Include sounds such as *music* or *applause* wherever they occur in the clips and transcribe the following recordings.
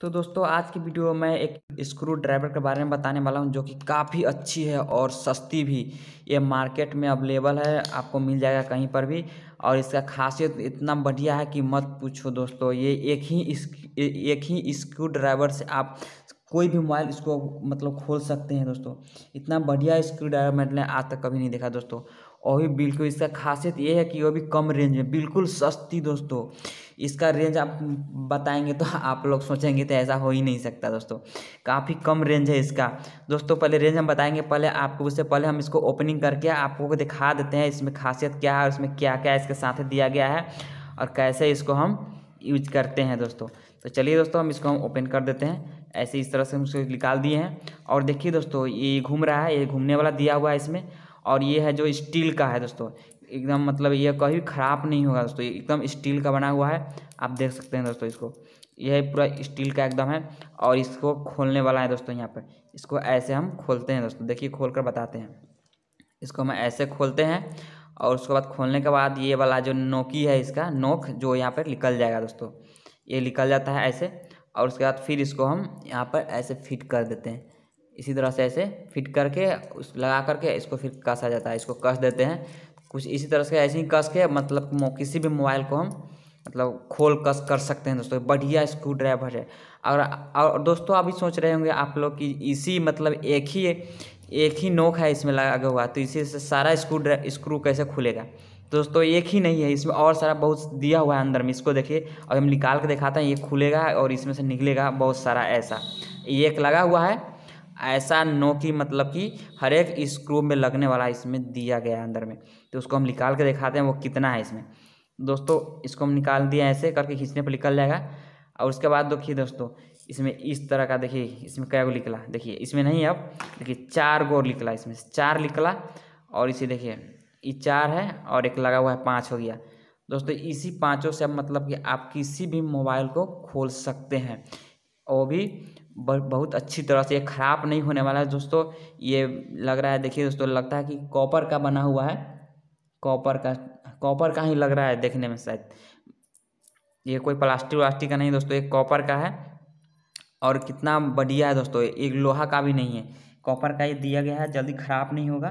तो दोस्तों आज की वीडियो में एक स्क्रू ड्राइवर के बारे में बताने वाला हूँ जो कि काफ़ी अच्छी है और सस्ती भी ये मार्केट में अवेलेबल है आपको मिल जाएगा कहीं पर भी और इसका खासियत इतना बढ़िया है कि मत पूछो दोस्तों ये एक ही एक ही स्क्रू ड्राइवर से आप कोई भी मोबाइल इसको मतलब खोल सकते हैं दोस्तों इतना बढ़िया स्क्रू ड्राइवर मैंने आज तक कभी नहीं देखा दोस्तों और भी बिल्कुल इसका खासियत ये है कि वो भी कम रेंज में बिल्कुल सस्ती दोस्तों इसका रेंज आप बताएंगे तो *laughs* आप लोग सोचेंगे तो ऐसा हो ही नहीं सकता दोस्तों काफ़ी कम रेंज है इसका दोस्तों पहले रेंज हम बताएंगे पहले आपको उससे पहले हम इसको ओपनिंग करके आपको दिखा देते हैं इसमें खासियत क्या है और इसमें क्या क्या इसके साथ दिया गया है और कैसे इसको हम यूज करते हैं दोस्तों तो चलिए दोस्तों हम इसको हम ओपन कर देते हैं ऐसे इस तरह से हम इसको निकाल दिए हैं और देखिए दोस्तों ये घूम रहा है ये घूमने वाला दिया हुआ है इसमें और ये है जो स्टील का है दोस्तों एकदम मतलब ये कभी ख़राब नहीं होगा दोस्तों एकदम स्टील का बना हुआ है आप देख सकते हैं दोस्तों इसको यह पूरा स्टील का एकदम है और इसको खोलने वाला है दोस्तों यहाँ पर इसको ऐसे हम खोलते हैं दोस्तों देखिए खोल कर बताते हैं इसको हम ऐसे खोलते हैं और उसके बाद खोलने के बाद ये वाला जो नोकी है इसका नोक जो यहाँ पर निकल जाएगा दोस्तों ये निकल जाता है ऐसे और उसके बाद फिर इसको हम यहाँ पर ऐसे फिट कर देते हैं इसी तरह से ऐसे फिट करके उस लगा करके इसको फिर कसा जाता है इसको कस देते हैं कुछ इसी तरह से ऐसे ही कस के मतलब किसी भी मोबाइल को हम मतलब खोल कस कर सकते हैं दोस्तों बढ़िया स्क्रू ड्राइवर है और और दोस्तों अभी सोच रहे होंगे आप लोग कि इसी मतलब एक ही एक ही नोक है इसमें लगा हुआ तो इसी से सारा स्क्रू स्क्रू कैसे खुलेगा दोस्तों एक ही नहीं है इसमें और सारा बहुत दिया हुआ है अंदर में इसको देखिए अब हम निकाल के दिखाते हैं ये खुलेगा और इसमें से निकलेगा बहुत सारा ऐसा एक लगा हुआ है ऐसा नो कि मतलब कि हर एक स्क्रू में लगने वाला इसमें दिया गया अंदर में तो उसको हम निकाल के दिखाते हैं वो कितना है इसमें दोस्तों इसको हम निकाल दिए ऐसे करके खींचने पर निकल जाएगा और उसके बाद देखिए दोस्तों इसमें इस तरह का देखिए इसमें क्या गो निकला देखिए इसमें नहीं अब देखिए चार गो निकला इसमें चार निकला और इसे देखिए ये चार है और एक लगा हुआ है पाँच हो गया दोस्तों इसी पाँचों से अब मतलब कि आप किसी भी मोबाइल को खोल सकते हैं वो भी बहुत अच्छी तरह से ये ख़राब नहीं होने वाला है दोस्तों ये लग रहा है देखिए दोस्तों लगता है कि कॉपर का बना हुआ है कॉपर का कॉपर का ही लग रहा है देखने में शायद ये कोई प्लास्टिक व्लास्टिक का नहीं दोस्तों ये कॉपर का है और कितना बढ़िया है दोस्तों एक लोहा का भी नहीं है कॉपर का ये दिया गया है जल्दी ख़राब नहीं होगा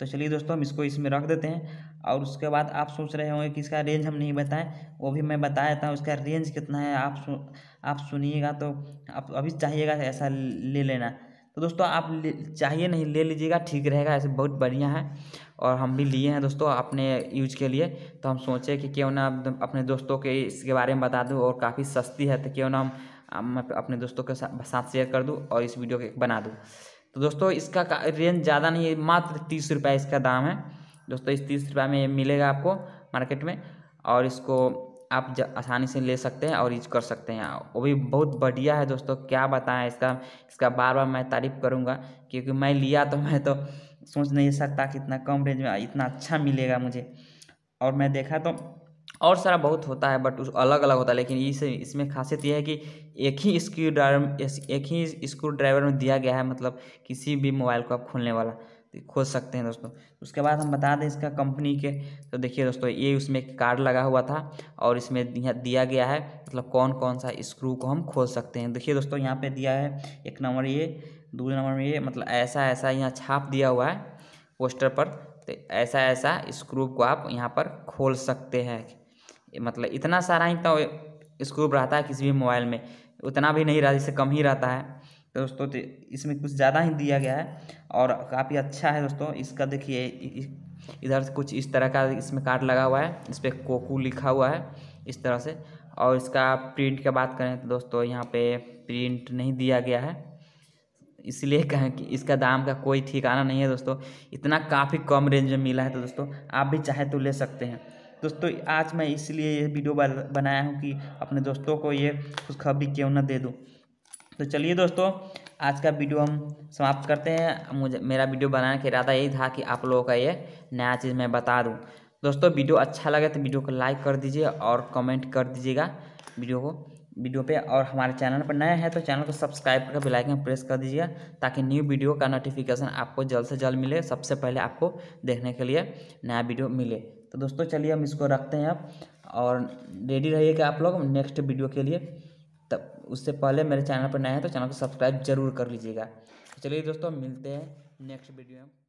तो चलिए दोस्तों हम इसको इसमें रख देते हैं और उसके बाद आप सोच रहे होंगे कि इसका रेंज हम नहीं बताएं वो भी मैं बता देता हूँ इसका रेंज कितना है आप सु, आप सुनिएगा तो आप अभी चाहिएगा ऐसा ले लेना तो दोस्तों आप चाहिए नहीं ले लीजिएगा ठीक रहेगा ऐसे बहुत बढ़िया है और हम भी लिए हैं दोस्तों अपने यूज के लिए तो हम सोचे कि क्यों ना अपने दोस्तों के इसके बारे में बता दूँ और काफ़ी सस्ती है तो क्यों ना हम अपने दोस्तों के साथ शेयर कर दूँ और इस वीडियो के बना दूँ तो दोस्तों इसका रेंज ज़्यादा नहीं है मात्र तीस रुपये इसका दाम है दोस्तों इस तीस रुपये में ये मिलेगा आपको मार्केट में और इसको आप आसानी से ले सकते हैं और यूज कर सकते हैं वो भी बहुत बढ़िया है दोस्तों क्या बताएं इसका इसका बार बार मैं तारीफ करूँगा क्योंकि मैं लिया तो मैं तो सोच नहीं सकता कि इतना कम रेंज में इतना अच्छा मिलेगा मुझे और मैं देखा तो और सारा बहुत होता है बट अलग अलग होता है लेकिन इस इसमें खासियत यह है कि एक ही स्क्रू ड्राइवर एक ही स्क्रू ड्राइवर में दिया गया है मतलब किसी भी मोबाइल को आप खोलने वाला खोज सकते हैं दोस्तों उसके बाद हम बता दें इसका कंपनी के तो देखिए दोस्तों ये उसमें कार्ड लगा हुआ था और इसमें दिया गया है मतलब कौन कौन सा स्क्रू को हम खोज सकते हैं देखिए दोस्तों यहाँ पे दिया है एक नंबर ये दूसरे नंबर में ये मतलब ऐसा ऐसा यहाँ छाप दिया हुआ है पोस्टर पर तो ऐसा ऐसा स्क्रू को आप यहाँ पर खोल सकते हैं मतलब इतना सारा ही तो स्क्रूप रहता है किसी भी मोबाइल में उतना भी नहीं रहता जिससे कम ही रहता है तो दोस्तों तो इसमें कुछ ज़्यादा ही दिया गया है और काफ़ी अच्छा है दोस्तों इसका देखिए इधर से कुछ इस तरह का इसमें कार्ड लगा हुआ है इस पर कोकू लिखा हुआ है इस तरह से और इसका प्रिंट की बात करें तो दोस्तों यहाँ पे प्रिंट नहीं दिया गया है इसलिए कहें कि इसका दाम का कोई ठिकाना नहीं है दोस्तों इतना काफ़ी कम रेंज में मिला है तो दोस्तों आप भी चाहे तो ले सकते हैं दोस्तों आज मैं इसलिए ये वीडियो बनाया हूँ कि अपने दोस्तों को ये खुशखबरी क्यों ना दे दूँ तो चलिए दोस्तों आज का वीडियो हम समाप्त करते हैं मुझे मेरा वीडियो बनाने का इरादा यही था कि आप लोगों का ये नया चीज़ मैं बता दूँ दोस्तों वीडियो अच्छा लगे तो वीडियो को लाइक कर दीजिए और कमेंट कर दीजिएगा वीडियो को वीडियो पे और हमारे चैनल पर नए हैं तो चैनल को सब्सक्राइब करके बेल आइकन प्रेस कर दीजिएगा ताकि न्यू वीडियो का नोटिफिकेशन आपको जल्द से जल्द मिले सबसे पहले आपको देखने के लिए नया वीडियो मिले तो दोस्तों चलिए हम इसको रखते हैं आप और रेडी रहिएगा आप लोग नेक्स्ट वीडियो के लिए तब उससे पहले मेरे चैनल पर नए हैं तो चैनल को सब्सक्राइब जरूर कर लीजिएगा तो चलिए दोस्तों मिलते हैं नेक्स्ट वीडियो में